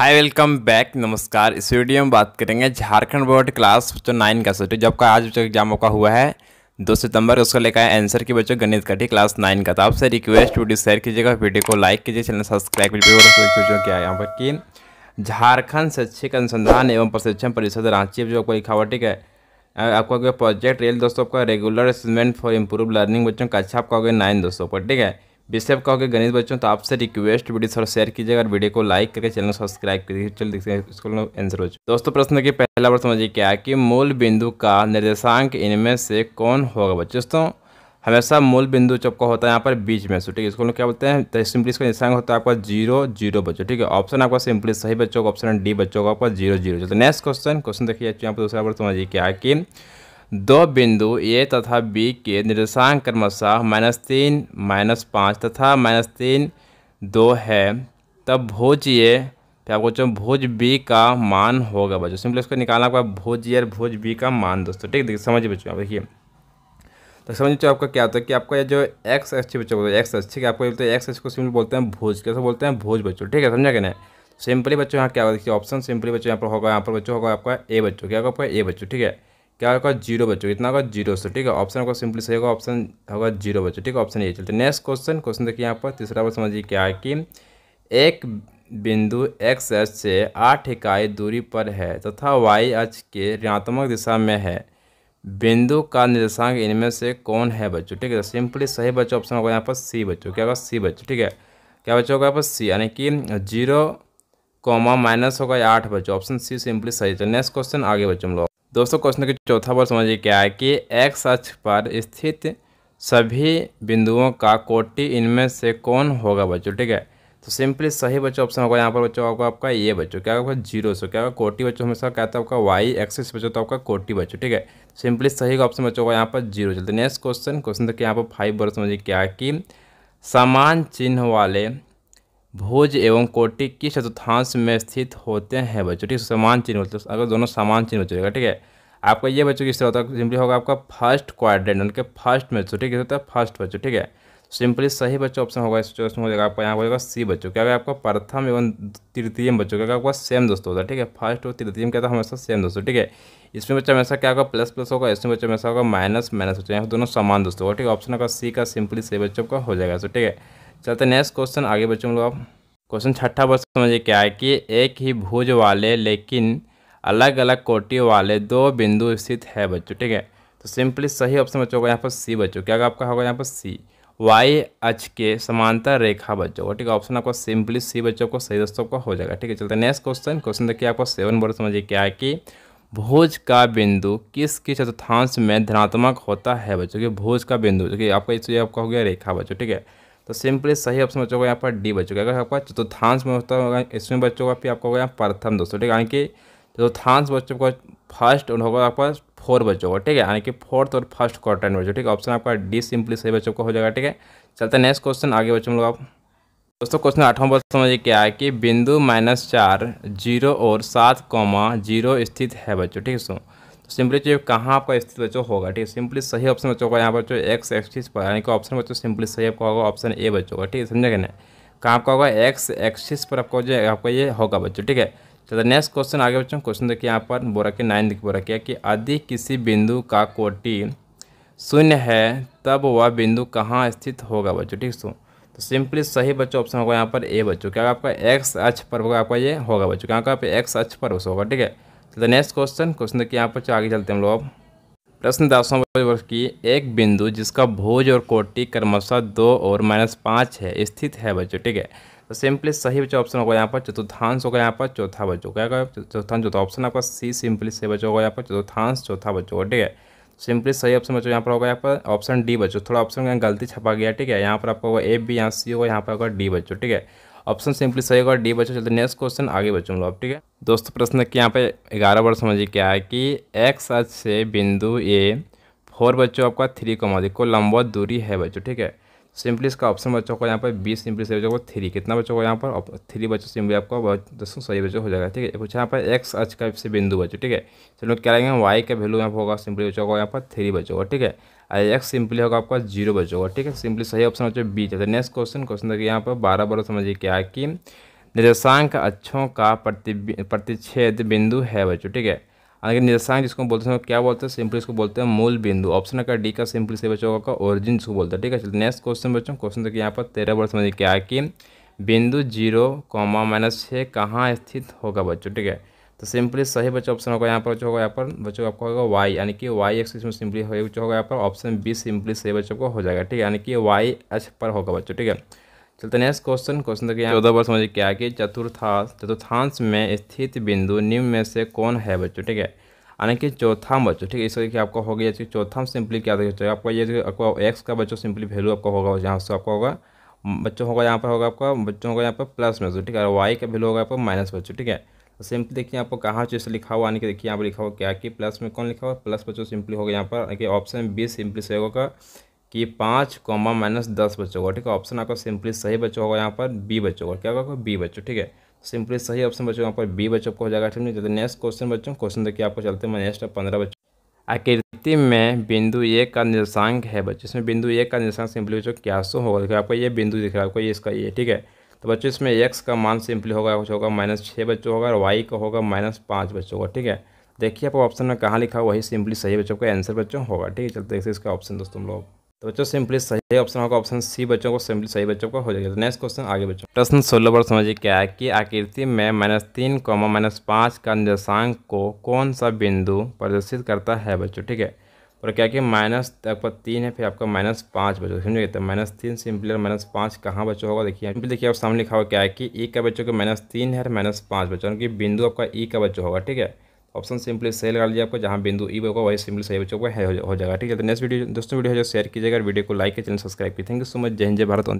hi welcome back नमस्कार इस video में बात करेंगे झारखंड बोर्ड क्लास जो नाइन का सोचो जब का आज बच्चों एग्जाम का हुआ है दो सितंबर उसको लेकर आए आंसर की बच्चों गणित का ठीक क्लास नाइन का तो आपसे रिक्वेस्ट वीडियो शेयर कीजिएगा वीडियो को लाइक कीजिए चैनल सब्सक्राइब कीजिए यहाँ पर कि झारखंड शैक्षिक अनुसंधान एवं प्रशिक्षण परिषद रांची जो आपको लिखा हुआ ठीक है आपको प्रोजेक्ट रेल दोस्तों आपका regular assessment for improve learning बच्चों का अच्छा आपका हो गया नाइन दोस्तों पर ठीक है जिससे आप कहोगे गणेश बच्चों तो आपसे रिक्वेस्ट वीडियो थोड़ा शेयर कीजिएगा और वीडियो को लाइक करके चैनल सब्सक्राइब करिए आंसर हो चुके दोस्तों प्रश्न के पहला प्रश्न समझिए क्या है कि मूल बिंदु का निर्देशांक इनमें से कौन होगा बच्चे दोस्तों हमेशा मूल बिंदु जब का होता है यहाँ पर बीच में सो ठीक है इसको लोग क्या बोलते हैं तो सिंपली इसका निशांक होता है आपका जीरो जीरो बच्चों ठीक है ऑप्शन आपका सिंपली सही बच्चों का ऑप्शन डी बच्चों का आपका zero zero next question question देखिए यहाँ पर दूसरा बार समझिए क्या है कि दो बिंदु ए तथा बी के निर्देशांक क्रमशः माइनस तीन माइनस पाँच तथा माइनस तीन दो है तब भोज ये क्या आपको बच्चों भोज बी का मान होगा बच्चों सिंपली इसको निकालना होगा भोज ये और भोज बी का मान दोस्तों ठीक देखिए समझिए बच्चों आप देखिए तो समझ बच्चों आपका क्या होता है कि आपका ये जो एक्स एच बच्चों बोलते हैं एक्स है आपको बोलते तो हैं एक्स एच को सिंपल बोलते हैं भोज कैसे बोलते हैं भोज बच्चों ठीक है समझा क्या ना सिंपली बच्चों यहाँ क्या होगा देखिए ऑप्शन सिंपली बच्चों यहाँ पर होगा यहाँ पर बच्चों होगा आपका ए बच्चों क्या होगा आपका ए बच्चों ठीक है क्या होगा जीरो बच्चों इतना होगा जीरो से ठीक है ऑप्शन आपका सिंपली सही होगा ऑप्शन होगा जीरो बच्चों ठीक है ऑप्शन ये चलते नेक्स्ट क्वेश्चन क्वेश्चन देखिए यहाँ पर तीसरा पर समझिए क्या है कि एक बिंदु एक्स एच से आठ इकाई दूरी पर है तथा वाई एच के ऋणात्मक दिशा में है बिंदु का निर्देशांक इनमें से कौन है बच्चों ठीक है सिंपली तो सही बच्चों ऑप्शन होगा यहाँ पर सी बच्चों क्या होगा सी बच्चों ठीक है क्या बच्चों होगा यहाँ पर सी यानी कि जीरो कॉमा माइनस होगा या आठ बच्चों ऑप्शन सी सिंपली सही नेक्स्ट क्वेश्चन आगे बच्चों हम लोग दोस्तों क्वेश्चन के चौथा वर्ड समझिए क्या है कि एक्स अक्ष पर स्थित सभी बिंदुओं का कोटि इनमें से कौन होगा बच्चों ठीक है तो सिंपली सही बच्चों ऑप्शन होगा यहाँ पर बच्चों आपका आपका ये बच्चों क्या होगा जीरो सौ क्या होगा कोटी बच्चों हमेशा कहता है आपका वाई एक्सिस बच्चों तो आपका कोटी बच्चों ठीक है सिंपली सही का ऑप्शन बच्चों होगा यहाँ पर जीरो चलते नेक्स्ट क्वेश्चन क्वेश्चन देखिए यहाँ पर फाइव वर्ड समझिए क्या कि समान चिन्ह वाले भोज एवं कोटि किस चतुर्थांश में स्थित होते हैं बच्चों ठीक है समान चिन्ह होते अगर दोनों समान चिन्ह हो जाएगा ठीक है आपका ये बच्चों किस तरह होता है सिंपली होगा आपका फर्स्ट क्वाड्रेंट उनके फर्स्ट में तो बच्चों ठीक है होता है फर्स्ट बच्चों ठीक है सिंपली सही बच्चों ऑप्शन होगा इस चॉइस हो जाएगा आपका यहाँ हो जाएगा सी बच्चों क्या आपका प्रथम एवं तृतीय बच्चों क्या आपका सेम दोस्तों होता है ठीक है फर्स्ट और तृतीय क्या था हमेशा सेम दोस्तों ठीक है इसमें बच्चा हमेशा क्या होगा प्लस प्लस होगा इसमें बच्चा हमेशा होगा माइनस माइनस बच्चों यहाँ दोनों समान दोस्तों होगा ठीक है ऑप्शन होगा सी का सिंपली सही बच्चों का हो जाएगा सो ठीक है चलते नेक्स्ट क्वेश्चन आगे बच्चों लोग आप क्वेश्चन छठा वर्ष समझिए क्या है कि एक ही भुज वाले लेकिन अलग अलग कोटियों वाले दो बिंदु स्थित है बच्चों ठीक है तो सिंपली सही ऑप्शन बच्चों का यहाँ पर सी बच्चों क्या आपका होगा यहाँ पर सी वाई एच के समांतर रेखा बच्चों का ठीक है ऑप्शन आपका सिंपली सी बच्चों को सही दोस्तों का हो जाएगा ठीक है चलते नेक्स्ट क्वेश्चन क्वेश्चन देखिए आपको सेवन बोर्ड समझिए क्या है कि भोज का बिंदु किस किस चतुर्थांश में धनात्मक होता है बच्चों की भोज का बिंदु जो कि आपका इस आपका हो गया रेखा बच्चों ठीक है तो सिंपली सही ऑप्शन बच्चों को यहाँ पर डी बचोगे अगर आपका चतुर्थांश में होता होगा इसमें बच्चों का फिर आपका होगा यहाँ प्रथम दोस्तों ठीक है यानी कि चतुर्थांश बच्चों का फर्स्ट होगा आपका फोर बच्चों का ठीक है यानी कि फोर्थ और फर्स्ट क्वार्टर बच्चों ठीक है ऑप्शन आपका डी सिंपली सही बच्चों का हो जाएगा ठीक है चलते नेक्स्ट क्वेश्चन आगे बच्चों लोग आप दोस्तों क्वेश्चन आठवां बच्चों समझिए क्या है कि बिंदु माइनस चार जीरो और सात कॉमा जीरो स्थित है बच्चों ठीक है सो सिंपली जो कहाँ आपका स्थित बच्चों होगा ठीक है सिंपली सही ऑप्शन बच्चों का यहाँ पर जो एक्स एक्सिस पर यानी कि ऑप्शन बच्चों सिंपली सही आपका होगा ऑप्शन ए बच्चों का ठीक है समझेगा ना कहाँ आपका होगा एक्स एक्सिस पर आपको जो आपका ये होगा बच्चों ठीक है चलो नेक्स्ट क्वेश्चन आगे बच्चों क्वेश्चन देखिए यहाँ पर बोरा के नाइन देखिए बोरा किया कि यदि किसी बिंदु का कोटि शून्य है तब वह बिंदु कहाँ स्थित होगा बच्चों ठीक सो तो, तो सिंपली सही बच्चों ऑप्शन होगा यहाँ पर ए बच्चों क्या आपका एक्स अक्ष पर होगा आपका ये होगा बच्चों क्या आपका एक्स अक्ष पर होगा ठीक है द नेक्स्ट क्वेश्चन क्वेश्चन देखिए यहाँ पर आगे चलते हैं हम लोग अब प्रश्न दस वर्ष की एक बिंदु जिसका भोज और कोटि क्रमशः दो और माइनस पाँच है स्थित है बच्चों ठीक है तो सिंपली सही बच्चों ऑप्शन होगा यहाँ पर चतुर्थांश होगा यहाँ पर चौथा बच्चों होगा चौथांश चौथा ऑप्शन आपका सी सिंपली सही बच्चों होगा यहाँ पर चतुर्थांश चौथा बच्चों का ठीक है सिंपली सही ऑप्शन बच्चों यहाँ पर होगा यहाँ पर ऑप्शन डी बच्चों थोड़ा ऑप्शन गलती छपा गया ठीक है यहाँ पर आपको होगा ए बी यहाँ सी होगा यहाँ पर होगा डी बच्चों ठीक है ऑप्शन सिंपली सही होगा डी बच्चों चलते नेक्स्ट क्वेश्चन आगे बच्चों लोग ठीक है दोस्तों प्रश्न के यहाँ पे ग्यारह बार समझिए क्या है कि एक्स अच्छ से बिंदु ए फोर बच्चों आपका थ्री कमा को लंबा दूरी है बच्चों ठीक है सिंपली इसका ऑप्शन बच्चों को यहाँ पर बी सिंपली सही बच्चों को थ्री कितना बच्चों को यहाँ पर थ्री बच्चों सिंपली आपको दोस्तों सही बच्चों हो जाएगा ठीक है कुछ यहाँ पर एक्स अच का से बिंदु बच्चों ठीक है चलो क्या लेंगे वाई का वैल्यू यहाँ पर होगा सिंपली बच्चों को यहाँ पर थ्री बच्चों को ठीक है और एक्स सिंपली होगा आपका जीरो को ठीक है सिंपली सही ऑप्शन बच्चों बी चलते नेक्स्ट क्वेश्चन क्वेश्चन देखिए यहाँ पर बारह बारह समझिए क्या कि निर्देशांक अच्छों का प्रतिच्छेद बिंदु है बच्चों ठीक है अगर निर्देशांक जिसको बोलते हैं क्या बोलते हैं सिंपली इसको बोलते हैं मूल बिंदु ऑप्शन का डी का सिंपल से बच्चों का ओरिजिन इसको बोलता है ठीक है चलते नेक्स्ट क्वेश्चन बच्चों क्वेश्चन देखिए यहाँ पर तेरह वर्ष समझिए क्या कि बिंदु जीरो कॉमा माइनस छः कहाँ स्थित होगा बच्चों ठीक है तो सिंपली सही बच्चों ऑप्शन होगा यहाँ पर बच्चों होगा यहाँ पर बच्चों आपको होगा वाई यानी कि वाई एक्स में सिंपली बच्चों होगा यहाँ पर ऑप्शन बी सिंपली सही बच्चों को हो जाएगा ठीक है यानी कि वाई एच पर होगा बच्चों ठीक है चलते नेक्स्ट क्वेश्चन क्वेश्चन देखिए चौदह बार समझिए क्या कि चतुर्थांश चतुर्थांश में स्थित बिंदु निम्न में से कौन है बच्चों ठीक है यानी कि चौथा बच्चों ठीक है इस देखिए आपका हो गया चौथा सिंपली क्या तो देखिए आपका ये आपका एक्स का बच्चों सिंपली वैल्यू आपका होगा यहाँ से आपका होगा बच्चों होगा यहाँ पर होगा आपका बच्चों होगा यहाँ पर प्लस में ठीक है वाई का वैल्यू होगा आपका माइनस बच्चों ठीक है तो सिंपली देखिए आपको कहाँ चीज़ लिखा हुआ यानी कि देखिए यहाँ पर लिखा हुआ क्या कि प्लस में कौन लिखा हुआ प्लस बच्चों सिंपली होगा यहाँ पर ऑप्शन बी सिंपली से होगा कि पाँच कॉमा माइनस दस बच्चों का ठीक है ऑप्शन आपका सिंपली सही बच्चों होगा यहाँ पर बी बच्चों का क्या होगा बी बच्चों ठीक है सिंपली सही ऑप्शन बच्चों यहाँ पर बी बच्चों को हो जाएगा ठीक है नेक्स्ट क्वेश्चन बच्चों क्वेश्चन देखिए आपको चलते हैं नेक्स्ट पंद्रह बच्चों आकृति में बिंदु एक का निर्देशांक है बच्चों इसमें बिंदु एक का निर्देशांक सिंपली बच्चों क्या सो होगा देखिए आपको ये बिंदु दिख रहा है आपको ये इसका ये ठीक है तो बच्चों इसमें एक्स का मान सिंपली होगा कुछ होगा माइनस छः बच्चों होगा और वाई का होगा माइनस पाँच बच्चों का ठीक है देखिए आपको ऑप्शन में कहाँ लिखा वही सिंपली सही बच्चों का आंसर बच्चों होगा ठीक है चलते देखिए इसका ऑप्शन दोस्तों लोग तो बच्चों सिंपली सही ऑप्शन होगा ऑप्शन सी बच्चों को सिंपली सही बच्चों का हो जाएगा तो नेक्स्ट क्वेश्चन आगे बच्चों प्रश्न सोलह पर समझिए क्या है कि आकृति में माइनस तीन कॉमा माइनस पाँच का निर्देशांक को कौन सा बिंदु प्रदर्शित करता है बच्चों ठीक है और क्या कि माइनस आपका तीन है फिर आपका माइनस पाँच बच्चों समझिए तो माइनस तीन सिंपली और माइनस पाँच कहाँ बच्चों होगा देखिए सिंपली देखिए आप सामने लिखा हुआ क्या है कि ई e का बच्चों का माइनस तीन है और माइनस पाँच बच्चों की बिंदु आपका ई e का बच्चों होगा ठीक है ऑप्शन सिंपली सही लगा लीजिए आपको जहाँ बिंदु ई होगा वही सिंपली सही बच्चों को हो जाएगा ठीक है तो नेक्स्ट वीडियो दोस्तों वीडियो जो शेयर कीजिएगा वीडियो को लाइक के चैनल सब्सक्राइब की थैंक यू सो मच जय हिंद जय भारत